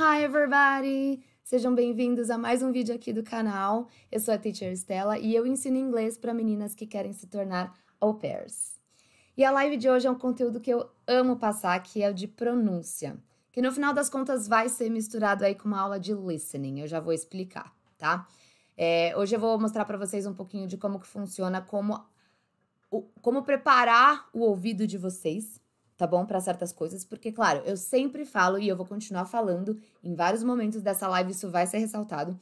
Hi everybody! Sejam bem-vindos a mais um vídeo aqui do canal. Eu sou a Teacher Stella e eu ensino inglês para meninas que querem se tornar au pairs. E a live de hoje é um conteúdo que eu amo passar, que é o de pronúncia, que no final das contas vai ser misturado aí com uma aula de listening, eu já vou explicar, tá? É, hoje eu vou mostrar para vocês um pouquinho de como que funciona, como, como preparar o ouvido de vocês tá bom? Para certas coisas, porque, claro, eu sempre falo e eu vou continuar falando em vários momentos dessa live, isso vai ser ressaltado.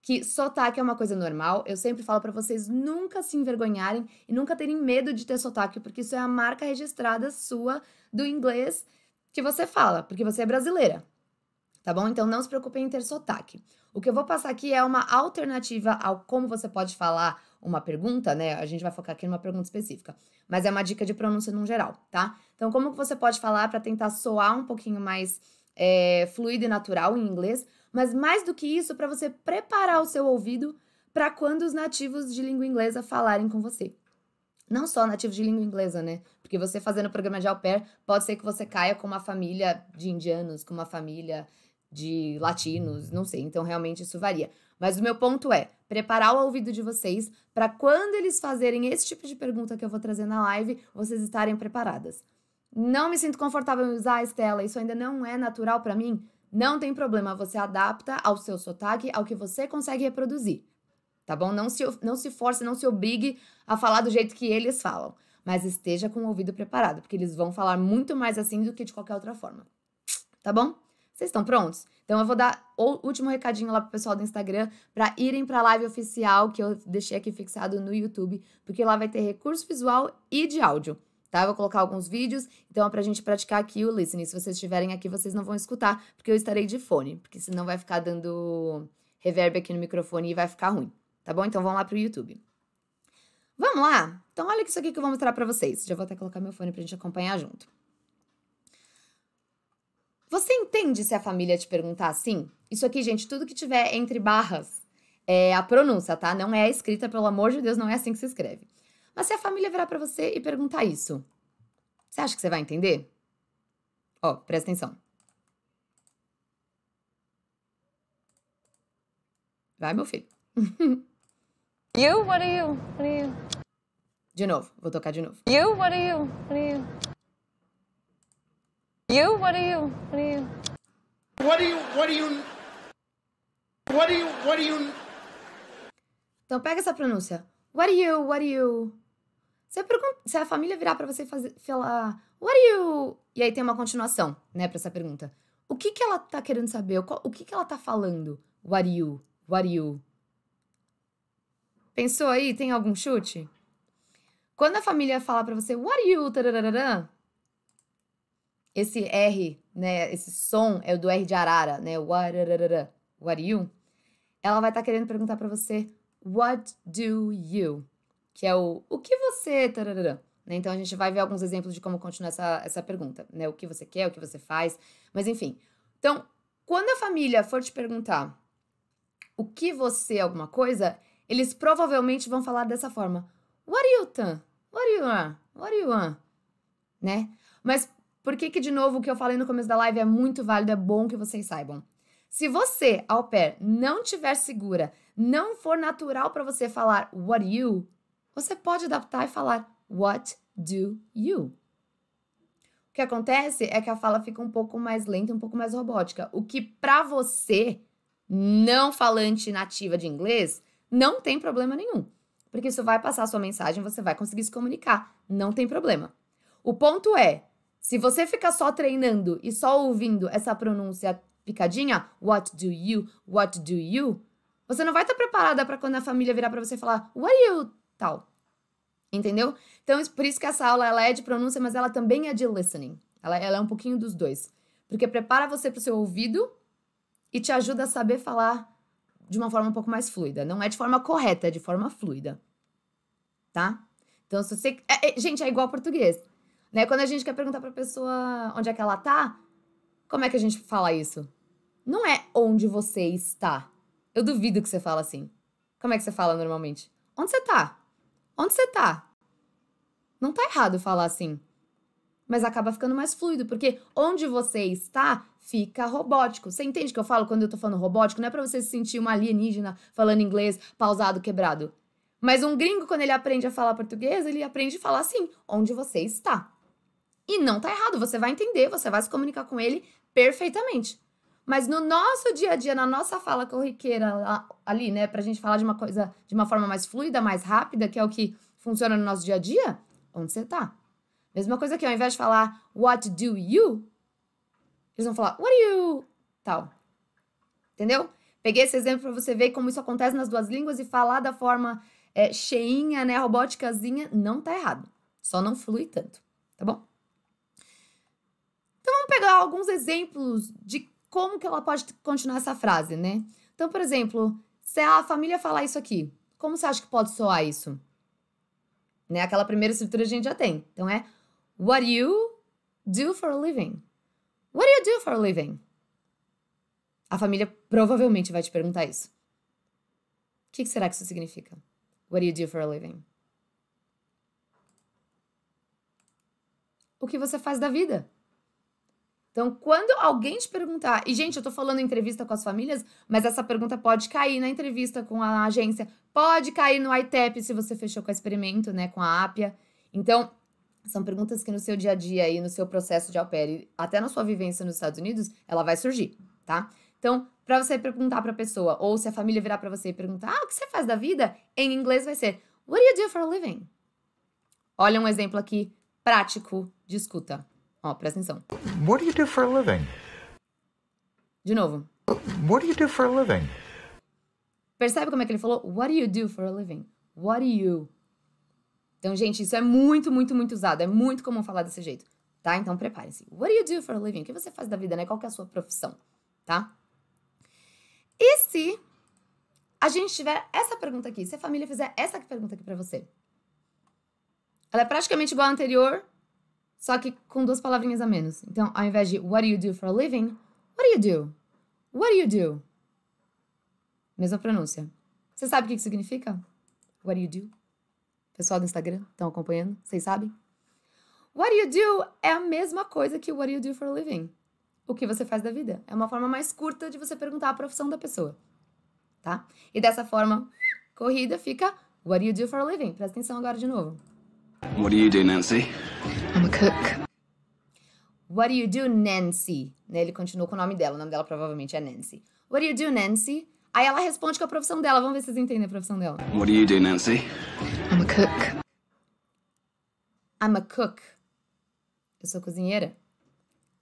Que sotaque é uma coisa normal, eu sempre falo para vocês nunca se envergonharem e nunca terem medo de ter sotaque, porque isso é a marca registrada sua do inglês que você fala, porque você é brasileira, tá bom? Então não se preocupem em ter sotaque. O que eu vou passar aqui é uma alternativa ao como você pode falar uma pergunta, né? A gente vai focar aqui numa pergunta específica, mas é uma dica de pronúncia num geral, tá? Então, como você pode falar para tentar soar um pouquinho mais é, fluido e natural em inglês, mas mais do que isso, para você preparar o seu ouvido para quando os nativos de língua inglesa falarem com você. Não só nativos de língua inglesa, né? Porque você fazendo o programa de au pair, pode ser que você caia com uma família de indianos, com uma família de latinos, não sei. Então, realmente, isso varia. Mas o meu ponto é preparar o ouvido de vocês para quando eles fazerem esse tipo de pergunta que eu vou trazer na live, vocês estarem preparadas. Não me sinto confortável em usar a Estela, isso ainda não é natural para mim. Não tem problema, você adapta ao seu sotaque, ao que você consegue reproduzir. Tá bom? Não se, não se force, não se obrigue a falar do jeito que eles falam. Mas esteja com o ouvido preparado, porque eles vão falar muito mais assim do que de qualquer outra forma. Tá bom? Vocês estão prontos? Então eu vou dar o último recadinho lá pro pessoal do Instagram para irem para a live oficial que eu deixei aqui fixado no YouTube, porque lá vai ter recurso visual e de áudio. Tá? Eu vou colocar alguns vídeos, então é pra gente praticar aqui o listening. Se vocês estiverem aqui, vocês não vão escutar, porque eu estarei de fone, porque senão vai ficar dando reverb aqui no microfone e vai ficar ruim, tá bom? Então vamos lá pro YouTube. Vamos lá? Então olha isso aqui que eu vou mostrar para vocês. Já vou até colocar meu fone pra gente acompanhar junto. Você entende se a família te perguntar assim? Isso aqui, gente, tudo que tiver entre barras é a pronúncia, tá? Não é a escrita, pelo amor de Deus, não é assim que se escreve. Mas se a família virar para você e perguntar isso, você acha que você vai entender? Ó, presta atenção. Vai, meu filho. you? What are you? What are you? De novo, vou tocar de novo. You? What are you? What are you? You? What are you? What are you? What are you? What are you? What are you? What are you? Então pega essa pronúncia. What are you? What are you? Você pergunta, se a família virar para você fazer, falar, what are you? E aí tem uma continuação, né, para essa pergunta. O que que ela tá querendo saber? O que que ela tá falando? What are you? What are you? Pensou aí? Tem algum chute? Quando a família fala para você, what are you? Tararara, esse R, né, esse som é o do R de Arara, né? Wararara, what you? Ela vai estar tá querendo perguntar para você what do you? Que é o o que você tararara. Né? Então a gente vai ver alguns exemplos de como continuar essa, essa pergunta, né? O que você quer, o que você faz, mas enfim. Então, quando a família for te perguntar o que você é alguma coisa, eles provavelmente vão falar dessa forma. What are you tan? What are you want? What are you want? Né? Mas por que, que, de novo, o que eu falei no começo da live é muito válido, é bom que vocês saibam. Se você, ao pé, não tiver segura, não for natural para você falar what you, você pode adaptar e falar what do you. O que acontece é que a fala fica um pouco mais lenta, um pouco mais robótica, o que para você, não falante nativa de inglês, não tem problema nenhum. Porque isso vai passar a sua mensagem, você vai conseguir se comunicar, não tem problema. O ponto é, se você ficar só treinando e só ouvindo essa pronúncia picadinha, what do you, what do you, você não vai estar tá preparada para quando a família virar para você falar what you tal. Entendeu? Então, por isso que essa aula ela é de pronúncia, mas ela também é de listening. Ela, ela é um pouquinho dos dois. Porque prepara você para o seu ouvido e te ajuda a saber falar de uma forma um pouco mais fluida. Não é de forma correta, é de forma fluida. Tá? Então, se você. É, é, gente, é igual ao português. Né? Quando a gente quer perguntar para a pessoa onde é que ela tá, como é que a gente fala isso? Não é onde você está. Eu duvido que você fala assim. Como é que você fala normalmente? Onde você tá? Onde você tá? Não tá errado falar assim. Mas acaba ficando mais fluido, porque onde você está fica robótico. Você entende que eu falo quando eu tô falando robótico? Não é pra você se sentir uma alienígena falando inglês pausado, quebrado. Mas um gringo, quando ele aprende a falar português, ele aprende a falar assim: onde você está. E não tá errado, você vai entender, você vai se comunicar com ele perfeitamente. Mas no nosso dia a dia, na nossa fala corriqueira ali, né, pra gente falar de uma coisa de uma forma mais fluida, mais rápida, que é o que funciona no nosso dia a dia, onde você tá? Mesma coisa que ao invés de falar what do you, eles vão falar what do you, tal. Entendeu? Peguei esse exemplo para você ver como isso acontece nas duas línguas e falar da forma é, cheinha, né, robóticazinha, não tá errado. Só não flui tanto, tá bom? vamos pegar alguns exemplos de como que ela pode continuar essa frase, né? Então, por exemplo, se a família falar isso aqui, como você acha que pode soar isso? Né? Aquela primeira estrutura a gente já tem. Então é What you do for a living? What do you do for a living? A família provavelmente vai te perguntar isso. O que, que será que isso significa? What do you do for a living? O que você faz da vida? Então, quando alguém te perguntar, e gente, eu tô falando em entrevista com as famílias, mas essa pergunta pode cair na entrevista com a agência, pode cair no ITEP se você fechou com o experimento, né, com a APIA. Então, são perguntas que no seu dia a dia e no seu processo de alpere, até na sua vivência nos Estados Unidos, ela vai surgir, tá? Então, para você perguntar para a pessoa, ou se a família virar para você e perguntar, ah, o que você faz da vida? Em inglês vai ser, what do you do for a living? Olha um exemplo aqui prático de escuta. Ó, presta atenção. What do you do for a living? De novo. What do you do for a living? Percebe como é que ele falou? What do you do for a living? What do you? Então, gente, isso é muito, muito, muito usado. É muito comum falar desse jeito, tá? Então, prepare-se. What do you do for a living? O que você faz da vida, né? Qual que é a sua profissão, tá? E se a gente tiver essa pergunta aqui, se a família fizer essa pergunta aqui para você? Ela é praticamente igual à anterior, só que com duas palavrinhas a menos. Então, ao invés de what do you do for a living, what do you do? What do you do? Mesma pronúncia. Você sabe o que, que significa? What do you do? Pessoal do Instagram, estão acompanhando? Vocês sabem? What do you do é a mesma coisa que what do you do for a living. O que você faz da vida. É uma forma mais curta de você perguntar a profissão da pessoa. Tá? E dessa forma, corrida fica what do you do for a living. Presta atenção agora de novo. What do you do, Nancy? I'm a cook. What do you do, Nancy? Né, ele continuou com o nome dela. O nome dela provavelmente é Nancy. What do you do, Nancy? Aí ela responde com a profissão dela. Vamos ver se vocês entendem a profissão dela. What do you do, Nancy? I'm a cook. I'm a cook. Eu sou cozinheira.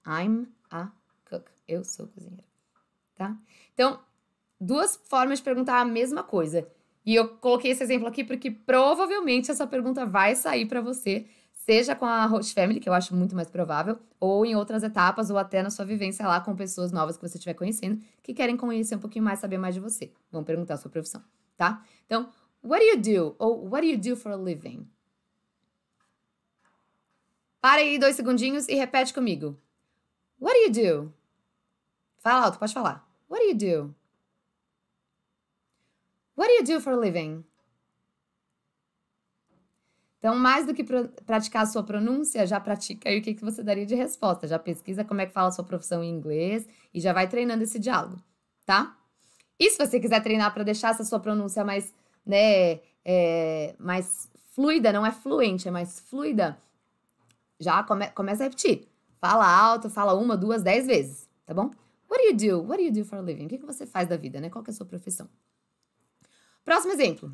I'm a cook. Eu sou cozinheira. Tá? Então, duas formas de perguntar a mesma coisa. E eu coloquei esse exemplo aqui porque provavelmente essa pergunta vai sair para você, seja com a host family, que eu acho muito mais provável, ou em outras etapas, ou até na sua vivência lá com pessoas novas que você estiver conhecendo, que querem conhecer um pouquinho mais, saber mais de você. Vão perguntar a sua profissão, tá? Então, what do you do? Ou what do you do for a living? Para aí dois segundinhos e repete comigo. What do you do? Fala alto, pode falar. What do you do? What do you do for a living? Então, mais do que pr praticar a sua pronúncia, já pratica aí o que, que você daria de resposta. Já pesquisa como é que fala a sua profissão em inglês e já vai treinando esse diálogo, tá? E se você quiser treinar para deixar essa sua pronúncia mais, né, é, mais fluida, não é fluente, é mais fluida, já come começa a repetir. Fala alto, fala uma, duas, dez vezes, tá bom? What do you do? What do you do for a living? O que, que você faz da vida, né? Qual que é a sua profissão? Próximo exemplo.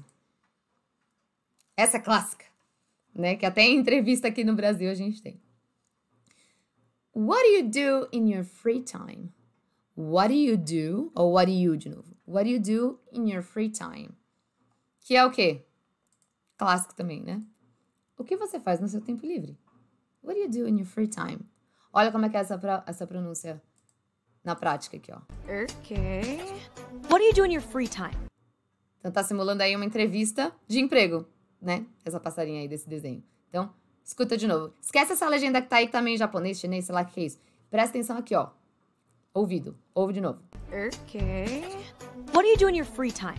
Essa é clássica, né? Que até em entrevista aqui no Brasil a gente tem. What do you do in your free time? What do you do? Ou what do you de novo? What do you do in your free time? Que é o quê? Clássico também, né? O que você faz no seu tempo livre? What do you do in your free time? Olha como é que é essa, essa pronúncia na prática aqui, ó. Okay. What do you do in your free time? Então tá simulando aí uma entrevista de emprego, né? Essa passarinha aí desse desenho. Então, escuta de novo. Esquece essa legenda que tá aí também tá em japonês, chinês, sei lá o que é isso. Presta atenção aqui, ó. Ouvido. Ouve de novo. Okay. What do you do in your free time?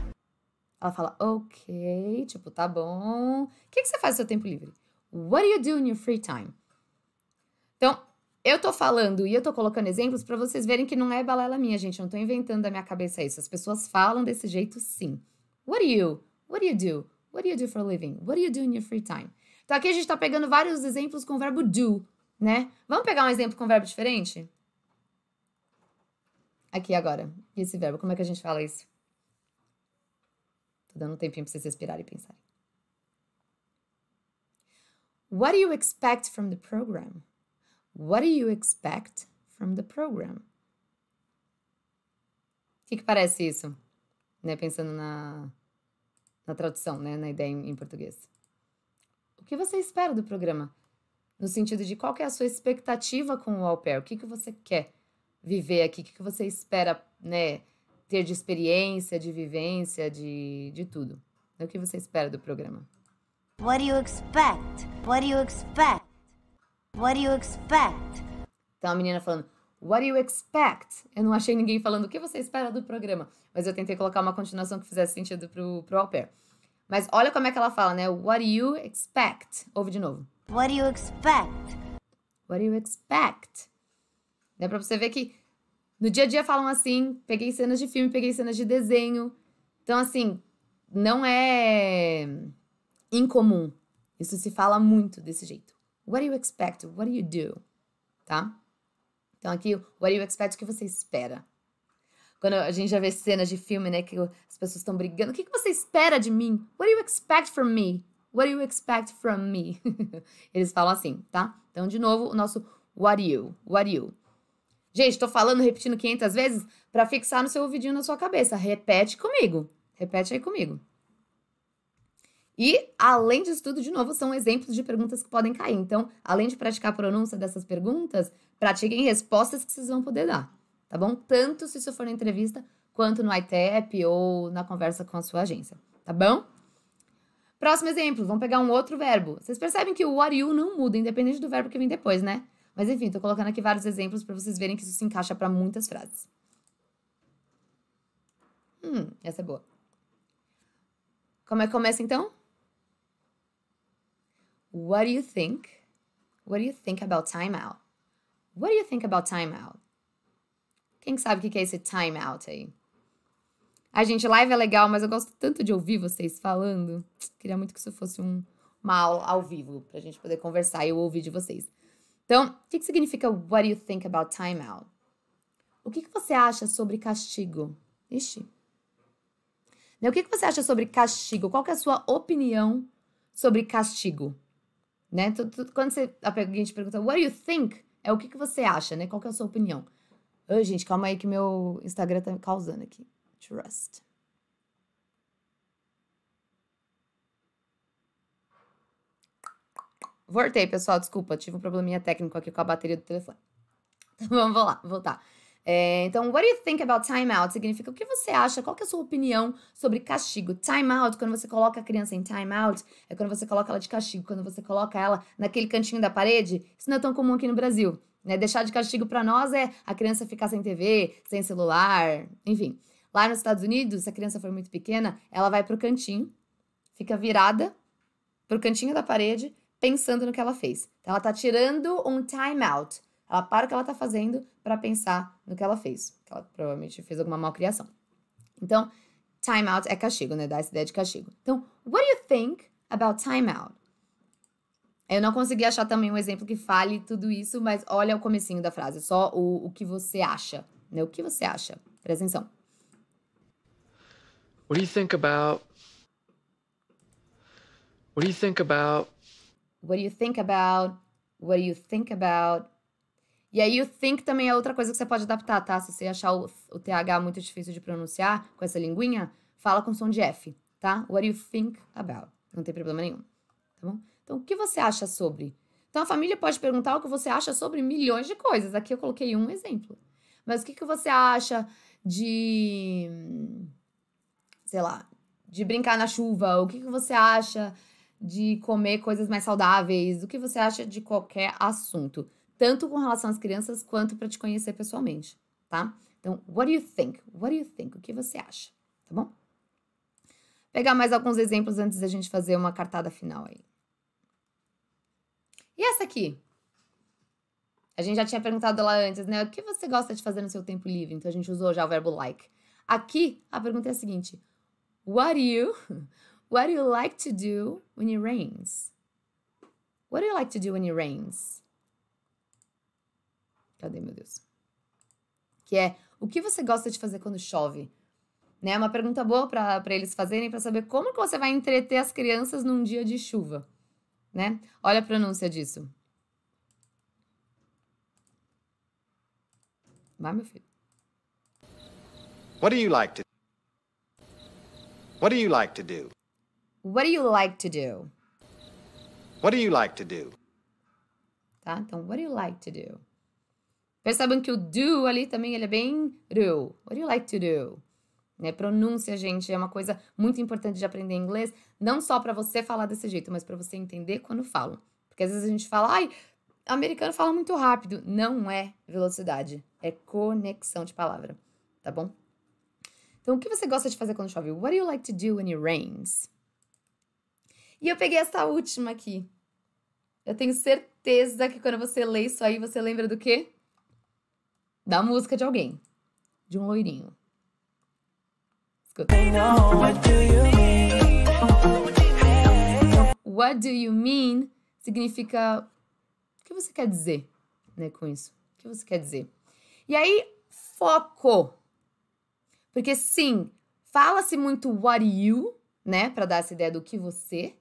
Ela fala, ok, tipo, tá bom. O que, que você faz no seu tempo livre? What do you do in your free time? Então, eu tô falando e eu tô colocando exemplos para vocês verem que não é balela minha, gente. Eu não tô inventando da minha cabeça isso. As pessoas falam desse jeito, sim. What do you? What do you do? What do you do for a living? What do you do in your free time? Então aqui a gente está pegando vários exemplos com o verbo do, né? Vamos pegar um exemplo com um verbo diferente? Aqui agora. Esse verbo, como é que a gente fala isso? Tô dando um tempinho para vocês respirarem e pensarem. What do you expect from the program? What do you expect from the program? O que, que parece isso? né? Pensando na, na tradução, né? Na ideia em, em português. O que você espera do programa? No sentido de qual é a sua expectativa com o au pair? O que, que você quer viver aqui? O que, que você espera, né? Ter de experiência, de vivência, de, de tudo. É o que você espera do programa? What do you expect? What do you expect? What do you expect? Então tá a menina falando, What do you expect? Eu não achei ninguém falando o que você espera do programa, mas eu tentei colocar uma continuação que fizesse sentido pro, pro au pair. Mas olha como é que ela fala, né? What do you expect? Ouve de novo. What do you expect? What do you expect? Dá pra você ver que no dia a dia falam assim, peguei cenas de filme, peguei cenas de desenho. Então, assim, não é incomum. Isso se fala muito desse jeito. What do you expect? What do you do? Tá? Então aqui, what do you expect? O que você espera? Quando a gente já vê cenas de filme, né, que as pessoas estão brigando, o que, que você espera de mim? What do you expect from me? What do you expect from me? Eles falam assim, tá? Então, de novo, o nosso what you, what you. Gente, estou falando, repetindo 500 vezes para fixar no seu ouvidinho, na sua cabeça. Repete comigo. Repete aí comigo. E, além disso tudo, de novo, são exemplos de perguntas que podem cair. Então, além de praticar a pronúncia dessas perguntas, pratiquem respostas que vocês vão poder dar, tá bom? Tanto se isso for na entrevista, quanto no ITEP ou na conversa com a sua agência, tá bom? Próximo exemplo, vamos pegar um outro verbo. Vocês percebem que o are you não muda, independente do verbo que vem depois, né? Mas enfim, tô colocando aqui vários exemplos para vocês verem que isso se encaixa para muitas frases. Hum, essa é boa. Como é que começa então? What do you think? What do you think about timeout? What do you think about timeout? Quem sabe o que é esse timeout aí? A gente, live é legal, mas eu gosto tanto de ouvir vocês falando. Queria muito que isso fosse um, uma aula ao vivo, pra gente poder conversar e eu ouvir de vocês. Então, o que, que significa what do you think about timeout? O que, que você acha sobre castigo? Ixi. Né, o que, que você acha sobre castigo? Qual é a sua opinião sobre castigo? Né? Tudo, tudo, quando você, alguém te pergunta, what do you think? É o que, que você acha, né? Qual que é a sua opinião? Ô, gente, calma aí que meu Instagram tá me causando aqui. Trust. Voltei, pessoal, desculpa, tive um probleminha técnico aqui com a bateria do telefone. Então vamos lá, voltar. É, então, what do you think about timeout? Significa o que você acha, qual é a sua opinião sobre castigo? Timeout, quando você coloca a criança em timeout, é quando você coloca ela de castigo, quando você coloca ela naquele cantinho da parede. Isso não é tão comum aqui no Brasil. Né? Deixar de castigo para nós é a criança ficar sem TV, sem celular, enfim. Lá nos Estados Unidos, se a criança for muito pequena, ela vai pro cantinho, fica virada pro cantinho da parede, pensando no que ela fez. Então, ela tá tirando um timeout. Ela para o que ela está fazendo para pensar no que ela fez. Que ela provavelmente fez alguma malcriação. Então, time out é castigo, né? Dá essa ideia de castigo. Então, what do you think about time out? Eu não consegui achar também um exemplo que fale tudo isso, mas olha o comecinho da frase, só o, o que você acha, né? O que você acha? Presta atenção. What do you think about What do you think about What do you think about What do you think about e aí o think também é outra coisa que você pode adaptar, tá? Se você achar o, o TH muito difícil de pronunciar com essa linguinha, fala com som de F, tá? What do you think about? Não tem problema nenhum, tá bom? Então, o que você acha sobre? Então, a família pode perguntar o que você acha sobre milhões de coisas. Aqui eu coloquei um exemplo. Mas o que, que você acha de. sei lá. de brincar na chuva? O que, que você acha de comer coisas mais saudáveis? O que você acha de qualquer assunto? tanto com relação às crianças quanto para te conhecer pessoalmente, tá? Então, what do you think? What do you think? O que você acha? Tá bom? Pegar mais alguns exemplos antes da gente fazer uma cartada final aí. E essa aqui? A gente já tinha perguntado lá antes, né? O que você gosta de fazer no seu tempo livre? Então a gente usou já o verbo like. Aqui a pergunta é a seguinte: What do you What do you like to do when it rains? What do you like to do when it rains? Cadê, meu Deus? Que é: o que você gosta de fazer quando chove? Né? Uma pergunta boa para eles fazerem para saber como que você vai entreter as crianças num dia de chuva. Né? Olha a pronúncia disso. Vai, meu filho. What do you like to What do you like to do? What do you like to do? What do you like to do? Tá? Então, what do you like to do? Percebam que o do ali também ele é bem do. What do you like to do? Né? Pronúncia, gente, é uma coisa muito importante de aprender inglês, não só para você falar desse jeito, mas para você entender quando falam. Porque às vezes a gente fala, ai, americano fala muito rápido. Não é velocidade, é conexão de palavra, tá bom? Então, o que você gosta de fazer quando chove? What do you like to do when it rains? E eu peguei essa última aqui. Eu tenho certeza que quando você lê isso aí, você lembra do quê? da música de alguém, de um loirinho. Escuta. What do you mean significa o que você quer dizer, né, com isso? O que você quer dizer? E aí, foco. Porque sim, fala-se muito what you, né, para dar essa ideia do que você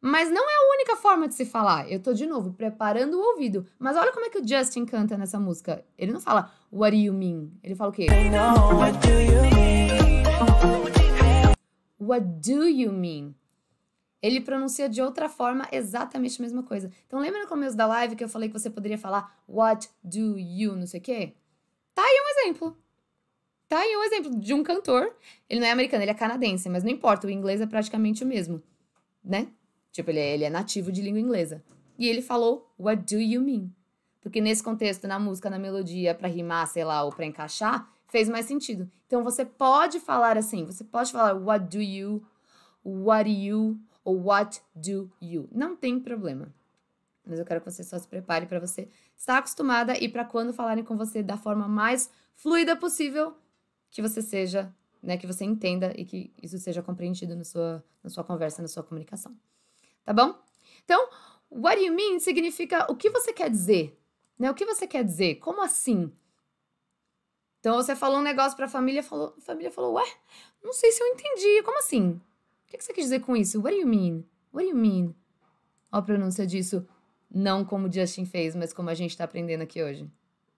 mas não é a única forma de se falar. Eu tô, de novo, preparando o ouvido. Mas olha como é que o Justin canta nessa música. Ele não fala What do you mean? Ele fala o quê? What do you mean? What do you mean? Ele pronuncia de outra forma exatamente a mesma coisa. Então lembra no começo da live que eu falei que você poderia falar What do you não sei o quê? Tá aí um exemplo. Tá aí um exemplo de um cantor. Ele não é americano, ele é canadense, mas não importa, o inglês é praticamente o mesmo, né? Tipo, ele é, ele é nativo de língua inglesa. E ele falou, What do you mean? Porque nesse contexto, na música, na melodia, para rimar, sei lá, ou para encaixar, fez mais sentido. Então você pode falar assim, você pode falar what do you, what do you ou what do you. Não tem problema. Mas eu quero que você só se prepare para você estar acostumada e para quando falarem com você da forma mais fluida possível, que você seja, né, que você entenda e que isso seja compreendido na sua, na sua conversa, na sua comunicação tá bom? Então, what do you mean significa o que você quer dizer, né? O que você quer dizer? Como assim? Então você falou um negócio para a família, falou, a família falou, ué, não sei se eu entendi, como assim? O que você quer dizer com isso? What do you mean? What do you mean? Olha a pronúncia disso, não como Justin fez, mas como a gente está aprendendo aqui hoje.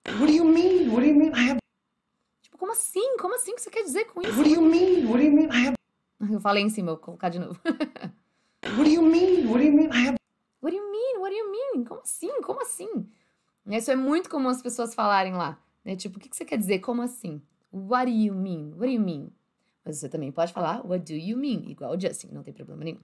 What do you mean? What do you mean? Have... Tipo, como assim? Como assim? O que você quer dizer com isso? What do you mean? What do you mean? Have... Eu falei em cima, vou colocar de novo. What do you mean? What do you mean? I have... What do you mean? What do you mean? Como assim? Como assim? Isso é muito comum as pessoas falarem lá, né? Tipo, o que você quer dizer? Como assim? What do you mean? What do you mean? Mas você também pode falar What do you mean? Igual o Justin, não tem problema nenhum.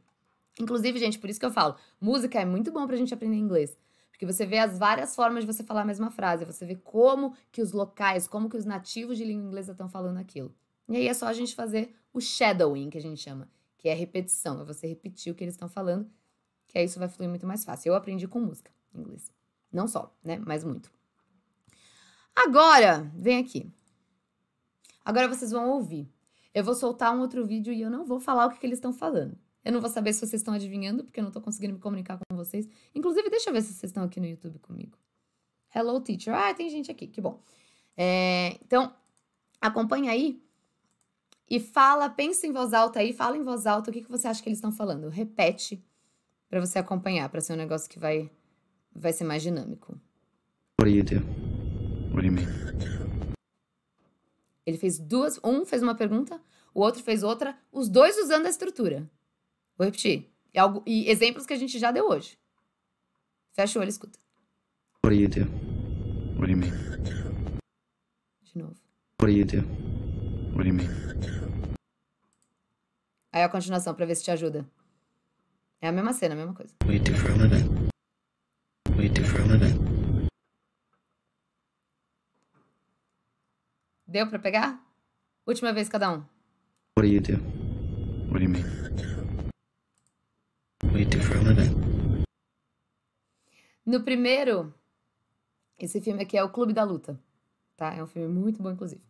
Inclusive, gente, por isso que eu falo, música é muito bom pra gente aprender inglês. Porque você vê as várias formas de você falar a mesma frase, você vê como que os locais, como que os nativos de língua inglesa estão falando aquilo. E aí é só a gente fazer o shadowing, que a gente chama, que é repetição, é você repetir o que eles estão falando e é, aí isso vai fluir muito mais fácil. Eu aprendi com música inglês. Não só, né? Mas muito. Agora, vem aqui. Agora vocês vão ouvir. Eu vou soltar um outro vídeo e eu não vou falar o que, que eles estão falando. Eu não vou saber se vocês estão adivinhando, porque eu não estou conseguindo me comunicar com vocês. Inclusive, deixa eu ver se vocês estão aqui no YouTube comigo. Hello, teacher. Ah, tem gente aqui, que bom. É, então, acompanha aí e fala, pensa em voz alta aí, fala em voz alta o que, que você acha que eles estão falando. Repete para você acompanhar, para ser um negócio que vai, vai ser mais dinâmico. Ele fez duas, um fez uma pergunta, o outro fez outra, os dois usando a estrutura. Vou repetir. E, é algo, e exemplos que a gente já deu hoje. Fecha o olho e escuta. What do you do? What do you mean? De novo. What do you do? What do you mean? Aí a continuação para ver se te ajuda. É a mesma cena, a mesma coisa. Deu pra pegar? Última vez cada um. What do you do? What do you mean? for a No primeiro, esse filme aqui é o Clube da Luta, tá? É um filme muito bom, inclusive.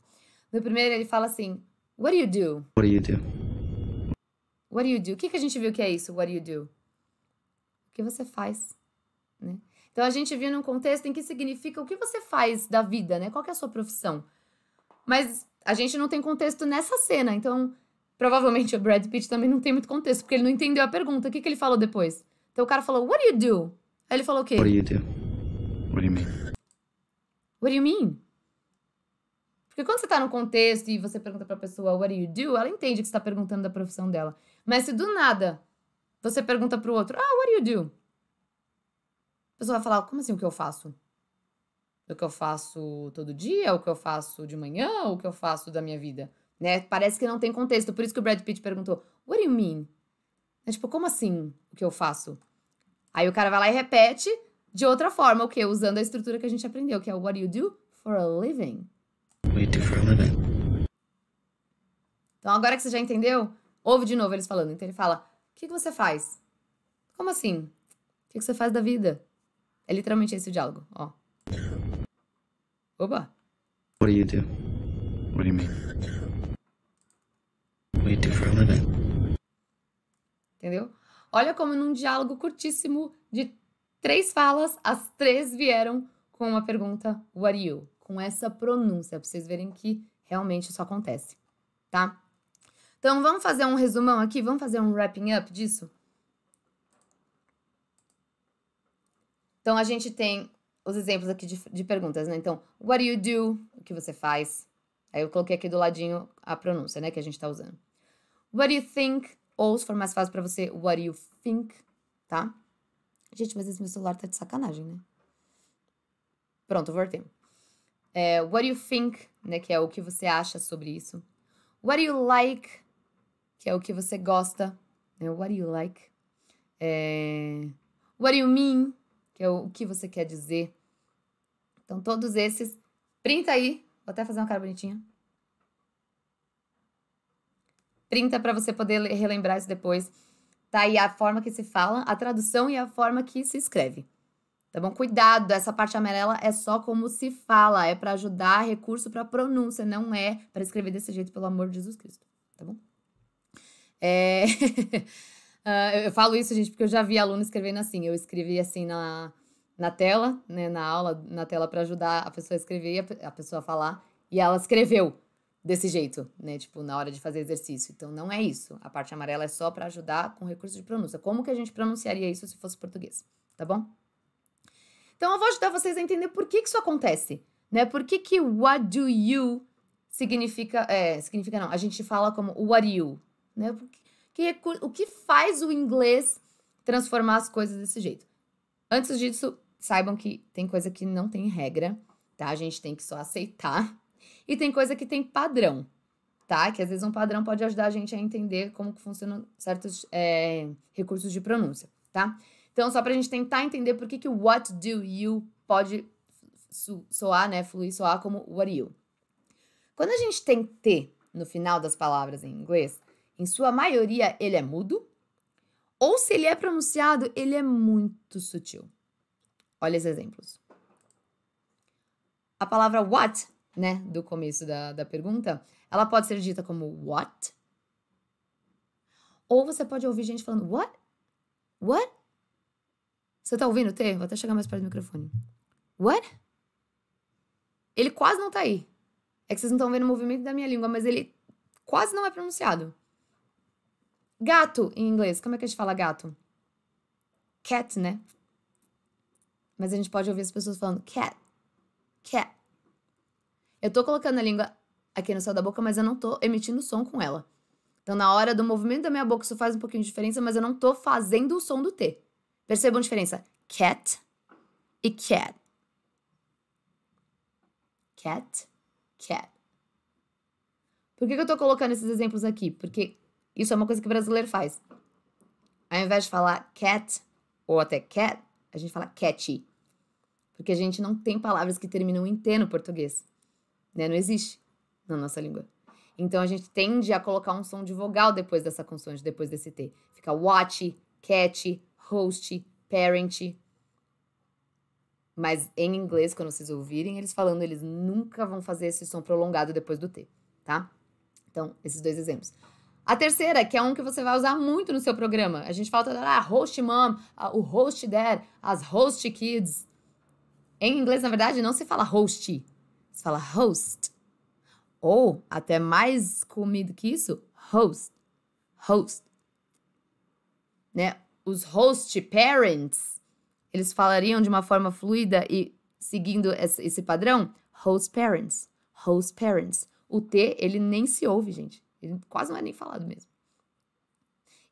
No primeiro ele fala assim, What do you do? What do you do? What do you do? O que, que a gente viu que é isso? What do you do? O que você faz, né? Então a gente viu num contexto em que significa o que você faz da vida, né? Qual é a sua profissão? Mas a gente não tem contexto nessa cena, então provavelmente o Brad Pitt também não tem muito contexto, porque ele não entendeu a pergunta. O que, que ele falou depois? Então o cara falou, What do you do? Aí ele falou o quê? What do you do? What do you mean? What do you mean? Porque quando você tá num contexto e você pergunta pra pessoa, What do you do? Ela entende que você tá perguntando da profissão dela. Mas se do nada você pergunta pro outro, ah, what do you do? A pessoa vai falar, como assim o que eu faço? O que eu faço todo dia, o que eu faço de manhã, o que eu faço da minha vida. Né? Parece que não tem contexto. Por isso que o Brad Pitt perguntou, what do you mean? É tipo, como assim o que eu faço? Aí o cara vai lá e repete de outra forma, o que? Usando a estrutura que a gente aprendeu, que é o what do you do for a living. Então agora que você já entendeu, ouve de novo eles falando. Então ele fala: O que, que você faz? Como assim? O que, que você faz da vida? É literalmente esse o diálogo, ó. Opa! What do you do? What do you mean? What do you do for a living? Entendeu? Olha como num diálogo curtíssimo de três falas, as três vieram com uma pergunta What are you? Com essa pronúncia, pra vocês verem que realmente isso acontece, tá? Então, vamos fazer um resumão aqui? Vamos fazer um wrapping up disso? Então, a gente tem os exemplos aqui de, de perguntas, né? Então, what do you do? O que você faz? Aí eu coloquei aqui do ladinho a pronúncia, né? Que a gente tá usando. What do you think? Ou, se for mais fácil para você, what do you think? Tá? Gente, mas esse meu celular tá de sacanagem, né? Pronto, voltei. É, what do you think? Né? Que é o que você acha sobre isso. What do you like? que é o que você gosta, né? What do you like? É... What do you mean? Que é o que você quer dizer. Então, todos esses. Printa aí. Vou até fazer uma cara bonitinha. Printa para você poder relembrar isso depois. Tá aí a forma que se fala, a tradução e a forma que se escreve. Tá bom? Cuidado, essa parte amarela é só como se fala, é para ajudar, recurso para pronúncia, não é para escrever desse jeito, pelo amor de Jesus Cristo. Tá bom? É... Ah, eu falo isso, gente, porque eu já vi aluno escrevendo assim. Eu escrevi assim na, na tela, né, na aula, na tela para ajudar a pessoa a escrever e a, a pessoa a falar. E ela escreveu desse jeito, né? Tipo, na hora de fazer exercício. Então, não é isso. A parte amarela é só para ajudar com recurso de pronúncia. Como que a gente pronunciaria isso se fosse português? Tá bom? Então, eu vou ajudar vocês a entender por que, que isso acontece, né? Por que, que what do you significa. É, significa não. A gente fala como what you, né? O que, o que faz o inglês transformar as coisas desse jeito? Antes disso, saibam que tem coisa que não tem regra, tá? A gente tem que só aceitar. E tem coisa que tem padrão, tá? Que às vezes um padrão pode ajudar a gente a entender como funcionam certos é, recursos de pronúncia, tá? Então, só pra gente tentar entender por que, que o what do you pode soar, né? Fluir, soar como what are you. Quando a gente tem T no final das palavras em inglês, em sua maioria, ele é mudo, ou se ele é pronunciado, ele é muito sutil. Olha os exemplos. A palavra what, né, do começo da, da pergunta, ela pode ser dita como what, ou você pode ouvir gente falando what? What? Você tá ouvindo, T? Vou até chegar mais perto do microfone. What? Ele quase não tá aí. É que vocês não estão vendo o movimento da minha língua, mas ele quase não é pronunciado. Gato em inglês. Como é que a gente fala gato? Cat, né? Mas a gente pode ouvir as pessoas falando cat. Cat. Eu tô colocando a língua aqui no céu da boca, mas eu não tô emitindo som com ela. Então, na hora do movimento da minha boca, isso faz um pouquinho de diferença, mas eu não tô fazendo o som do T. Percebam a diferença? Cat e cat. Cat, cat. Por que, que eu tô colocando esses exemplos aqui? Porque isso é uma coisa que o brasileiro faz. Ao invés de falar cat ou até cat, a gente fala cat. Porque a gente não tem palavras que terminam em T no português. Né? Não existe na nossa língua. Então a gente tende a colocar um som de vogal depois dessa consoante, depois desse T. Fica watch, cat, host, parent. Mas em inglês, quando vocês ouvirem eles falando, eles nunca vão fazer esse som prolongado depois do T, tá? Então, esses dois exemplos. A terceira, que é um que você vai usar muito no seu programa. A gente fala, ah, host mom, o host dad, as host kids. Em inglês, na verdade, não se fala host, se fala host. Ou, até mais comido que isso, host. Host. Né? Os host parents, eles falariam de uma forma fluida e seguindo esse padrão, host parents, host parents. O T, ele nem se ouve, gente. Ele quase não é nem falado mesmo.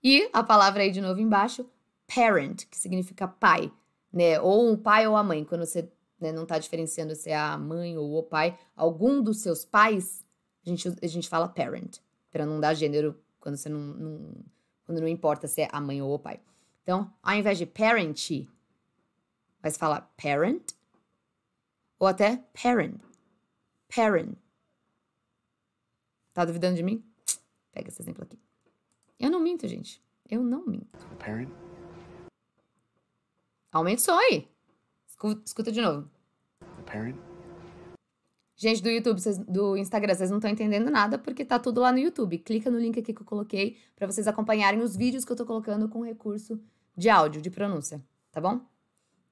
E a palavra aí de novo embaixo, parent, que significa pai, né? Ou o pai ou a mãe. Quando você né, não está diferenciando se é a mãe ou o pai, algum dos seus pais, a gente, a gente fala parent, para não dar gênero quando você não, não, quando não importa se é a mãe ou o pai. Então, ao invés de parent, vai se falar parent ou até parent. Parent. Tá duvidando de mim? Pega esse exemplo aqui. Eu não minto, gente. Eu não minto. Parent. Aumenta o som aí. Escuta, de novo. Parent. Gente do YouTube, vocês, do Instagram, vocês não estão entendendo nada porque tá tudo lá no YouTube. Clica no link aqui que eu coloquei para vocês acompanharem os vídeos que eu tô colocando com recurso de áudio, de pronúncia, tá bom?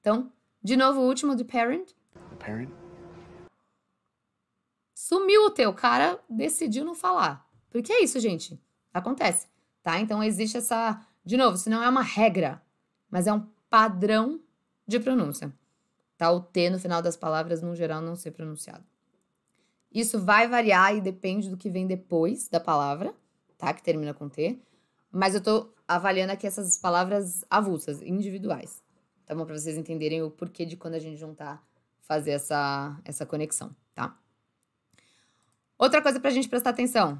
Então, de novo o último do parent. Parent. Sumiu o teu, cara decidiu não falar. Porque é isso, gente. Acontece, tá? Então existe essa. De novo, isso não é uma regra, mas é um padrão de pronúncia. Tá? O T no final das palavras, no geral, não ser pronunciado. Isso vai variar e depende do que vem depois da palavra, tá? Que termina com T. Mas eu tô avaliando aqui essas palavras avulsas, individuais. Tá bom? Pra vocês entenderem o porquê de quando a gente juntar, fazer essa, essa conexão, tá? Outra coisa pra gente prestar atenção.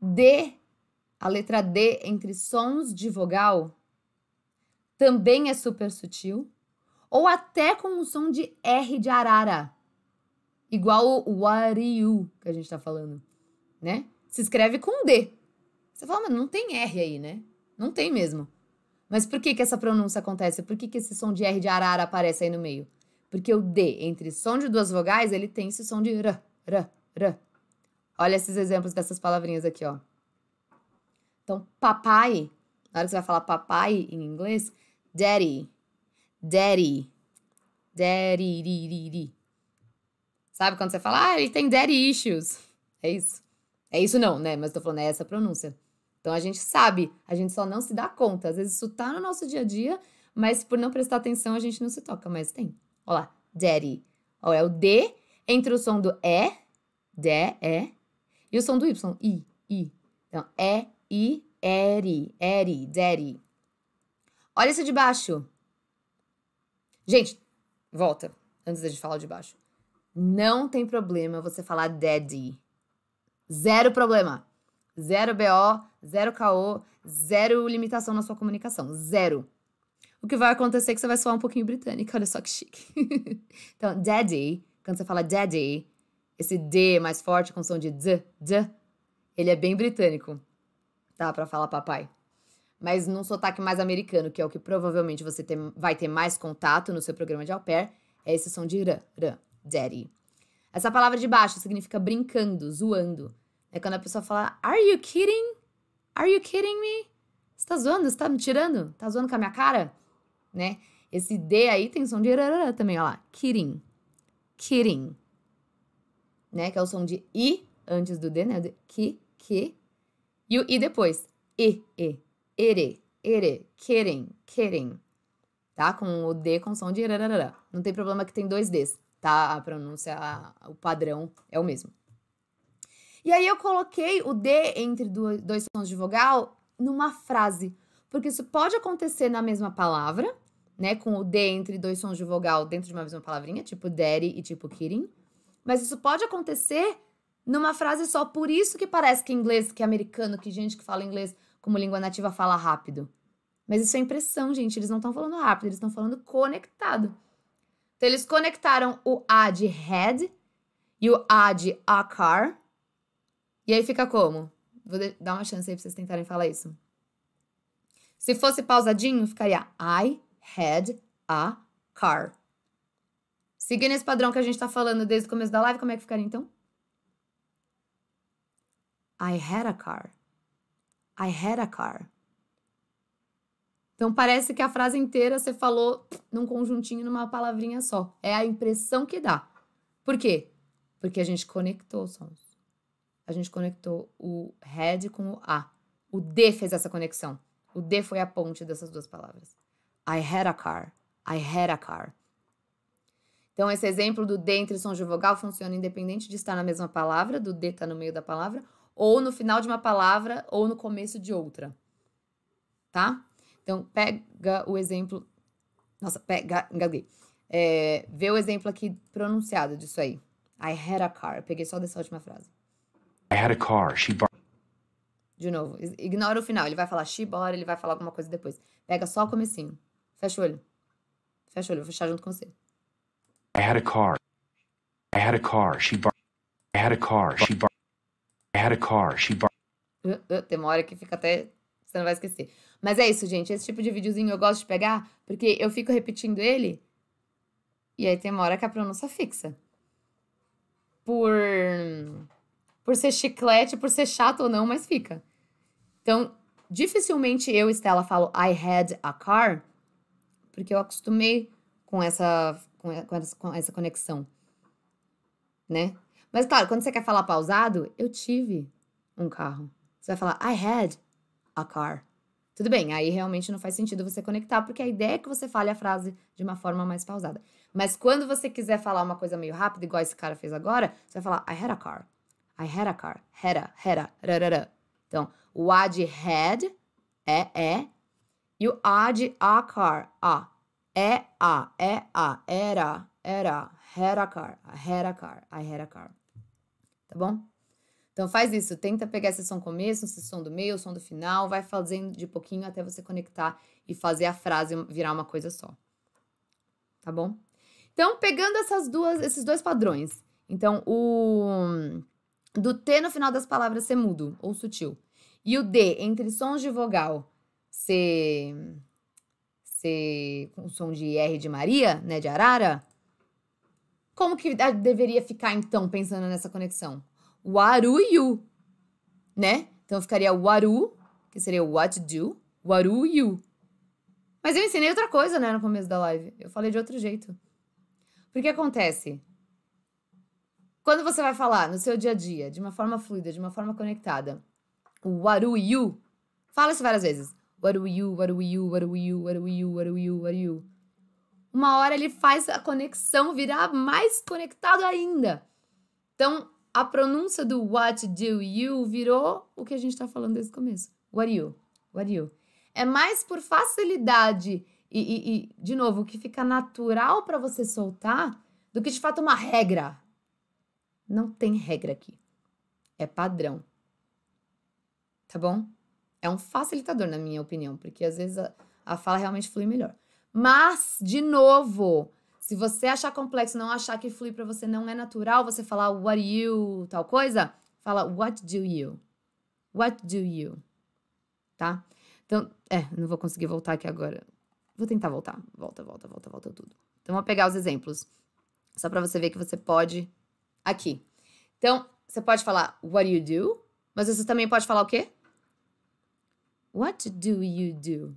D, a letra D entre sons de vogal, também é super sutil, ou até com um som de R de arara, igual o Wariu que a gente está falando, né? Se escreve com D. Você fala, mas não tem R aí, né? Não tem mesmo. Mas por que, que essa pronúncia acontece? Por que, que esse som de R de arara aparece aí no meio? Porque o D, entre som de duas vogais, ele tem esse som de r, r, r, Olha esses exemplos dessas palavrinhas aqui, ó. Então, papai, na hora que você vai falar papai em inglês, daddy, daddy, daddy, ri, Sabe quando você fala, ah, ele tem daddy issues. É isso. É isso não, né? Mas tô falando, é essa pronúncia. Então a gente sabe, a gente só não se dá conta. Às vezes isso tá no nosso dia a dia, mas por não prestar atenção a gente não se toca, mas tem. Olha lá, daddy. Ó, é o D entre o som do E, D, E, e o som do Y? I, I. Então, é, I, eri, eri, deri. Olha esse de baixo. Gente, volta, antes da gente falar de baixo. Não tem problema você falar daddy. Zero problema. Zero BO, zero KO, zero limitação na sua comunicação. Zero. O que vai acontecer é que você vai soar um pouquinho britânica. Olha só que chique. então, daddy, quando você fala daddy, esse D mais forte com som de d, d, ele é bem britânico, tá? Para falar papai. Mas num sotaque mais americano, que é o que provavelmente você tem, vai ter mais contato no seu programa de au pair, é esse som de r, r, daddy. Essa palavra de baixo significa brincando, zoando. É quando a pessoa fala, are you kidding? Are you kidding me? Você tá zoando? Você tá me tirando? Tá zoando com a minha cara? Né? Esse D aí tem som de rarara também, ó lá. Kidding. Kidding né? Que é o som de I antes do D, né? que, que. E o I depois. E, e. Ere, ere. Querem, querem. Tá? Com o D com som de rararara. Não tem problema que tem dois Ds, tá? A pronúncia, a, o padrão é o mesmo. E aí eu coloquei o D entre dois sons de vogal numa frase. Porque isso pode acontecer na mesma palavra, né? Com o D entre dois sons de vogal dentro de uma mesma palavrinha, tipo daddy e tipo kidding. Mas isso pode acontecer numa frase só. Por isso que parece que inglês, que americano, que gente que fala inglês como língua nativa fala rápido. Mas isso é impressão, gente. Eles não estão falando rápido, eles estão falando conectado. Então, eles conectaram o A de head e o A de a car. E aí fica como? Vou dar uma chance aí pra vocês tentarem falar isso. Se fosse pausadinho, ficaria I had a car. Seguindo esse padrão que a gente está falando desde o começo da live, como é que ficaria então? I had a car. I had a car. Então parece que a frase inteira você falou num conjuntinho, numa palavrinha só. É a impressão que dá. Por quê? Porque a gente conectou os sons. A gente conectou o head com o A. O D fez essa conexão. O D foi a ponte dessas duas palavras. I had a car. I had a car. Então, esse exemplo do D entre som de vogal funciona independente de estar na mesma palavra, do D estar tá no meio da palavra, ou no final de uma palavra, ou no começo de outra. Tá? Então, pega o exemplo. Nossa, pega. Engasguei. É, vê o exemplo aqui pronunciado disso aí. I had a car. Eu peguei só dessa última frase. I had a car. She bought. De novo, ignora o final. Ele vai falar she bought, ele vai falar alguma coisa depois. Pega só o comecinho. Fecha o olho. Fecha o olho, vou fechar junto com você. I had a car. I had a car. She bar. I had a car. She bar. I had a car. She bar. Uh, uh, tem uma hora que fica até. Você não vai esquecer. Mas é isso, gente. Esse tipo de videozinho eu gosto de pegar porque eu fico repetindo ele. E aí tem uma hora que a pronúncia é fixa. Por. Por ser chiclete, por ser chato ou não, mas fica. Então, dificilmente eu, Estela, falo I had a car, porque eu acostumei com essa com, essa, com essa conexão, né? Mas claro, quando você quer falar pausado, eu tive um carro. Você vai falar I had a car. Tudo bem, aí realmente não faz sentido você conectar, porque a ideia é que você fale a frase de uma forma mais pausada. Mas quando você quiser falar uma coisa meio rápida, igual esse cara fez agora, você vai falar I had a car. I had a car. Had a, had a, rarara. Então, o A de had é, é. E o A de a car, a. É a, é a, era, era, had a car, had a car, I had a car. Tá bom? Então faz isso, tenta pegar esse som começo, esse som do meio, o som do final, vai fazendo de pouquinho até você conectar e fazer a frase virar uma coisa só. Tá bom? Então, pegando essas duas, esses dois padrões. Então, o do T no final das palavras ser mudo ou sutil. E o D entre sons de vogal ser ser com som de R de Maria, né, de Arara, como que deveria ficar então pensando nessa conexão? Waru you, né? Então ficaria waru, que seria what to do, Aru yu. Mas eu ensinei outra coisa, né, no começo da live. Eu falei de outro jeito. Porque acontece, quando você vai falar no seu dia a dia, de uma forma fluida, de uma forma conectada, o aru yu. fala isso várias vezes. What are you, what are you, what are you, what are you, what are you, what are you. Uma hora ele faz a conexão virar mais conectado ainda. Então, a pronúncia do what do you virou o que a gente está falando desde o começo. What are you, what are you. É mais por facilidade e, e, e de novo, o que fica natural para você soltar do que de fato uma regra. Não tem regra aqui. É padrão. Tá bom? É um facilitador, na minha opinião, porque às vezes a, a fala realmente flui melhor. Mas, de novo, se você achar complexo, não achar que flui para você não é natural, você falar what you, tal coisa, fala what do you. What do you? Tá? Então, é, não vou conseguir voltar aqui agora. Vou tentar voltar. Volta, volta, volta, volta tudo. Então, vou pegar os exemplos. Só para você ver que você pode aqui. Então, você pode falar what you do, mas você também pode falar o quê? What do you do?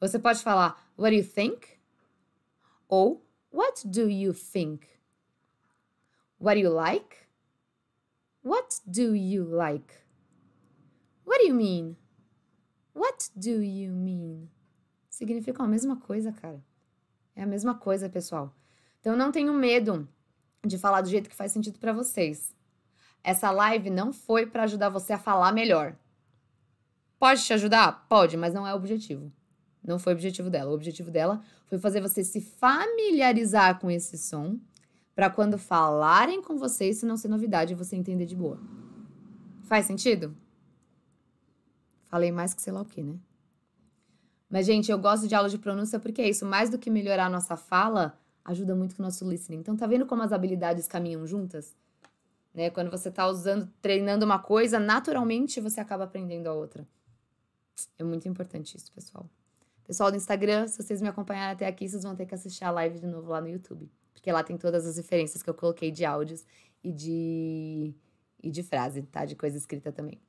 Você pode falar What do you think? Ou What do you think? What do you like? What do you like? What do you mean? What do you mean? Significa a mesma coisa, cara. É a mesma coisa, pessoal. Então não tenho medo de falar do jeito que faz sentido para vocês. Essa live não foi para ajudar você a falar melhor. Pode te ajudar? Pode, mas não é o objetivo. Não foi o objetivo dela. O objetivo dela foi fazer você se familiarizar com esse som para quando falarem com você isso não ser novidade e você entender de boa. Faz sentido? Falei mais que sei lá o que, né? Mas, gente, eu gosto de aula de pronúncia porque é isso. Mais do que melhorar a nossa fala, ajuda muito com o nosso listening. Então, tá vendo como as habilidades caminham juntas? Né? Quando você tá usando, treinando uma coisa, naturalmente você acaba aprendendo a outra. É muito importante isso, pessoal. Pessoal do Instagram, se vocês me acompanharam até aqui, vocês vão ter que assistir a live de novo lá no YouTube. Porque lá tem todas as referências que eu coloquei de áudios e de, e de frase, tá? De coisa escrita também.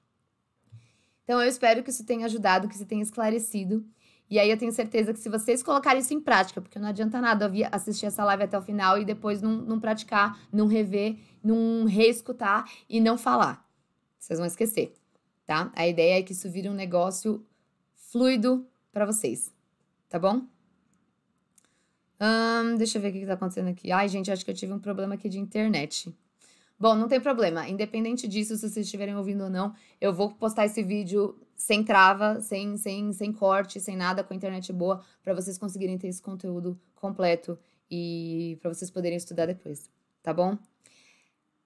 Então, eu espero que isso tenha ajudado, que isso tenha esclarecido. E aí, eu tenho certeza que se vocês colocarem isso em prática, porque não adianta nada assistir essa live até o final e depois não, não praticar, não rever, não reescutar e não falar. Vocês vão esquecer tá? A ideia é que isso vire um negócio fluido para vocês, tá bom? Hum, deixa eu ver o que está acontecendo aqui. Ai, gente, acho que eu tive um problema aqui de internet. Bom, não tem problema. Independente disso, se vocês estiverem ouvindo ou não, eu vou postar esse vídeo sem trava, sem, sem, sem corte, sem nada, com a internet boa, para vocês conseguirem ter esse conteúdo completo e para vocês poderem estudar depois, tá bom?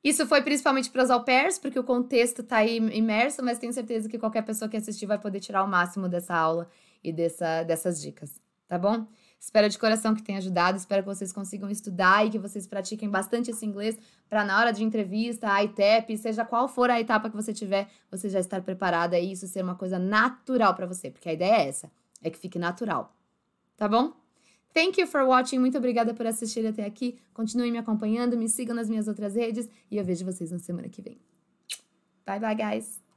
Isso foi principalmente para os au pairs, porque o contexto está aí imerso, mas tenho certeza que qualquer pessoa que assistir vai poder tirar o máximo dessa aula e dessa, dessas dicas, tá bom? Espero de coração que tenha ajudado, espero que vocês consigam estudar e que vocês pratiquem bastante esse inglês para na hora de entrevista, a ITEP, seja qual for a etapa que você tiver, você já estar preparada e isso ser uma coisa natural para você, porque a ideia é essa, é que fique natural. Tá bom? Thank you for watching. Muito obrigada por assistir até aqui. Continuem me acompanhando, me sigam nas minhas outras redes e eu vejo vocês na semana que vem. Bye bye, guys.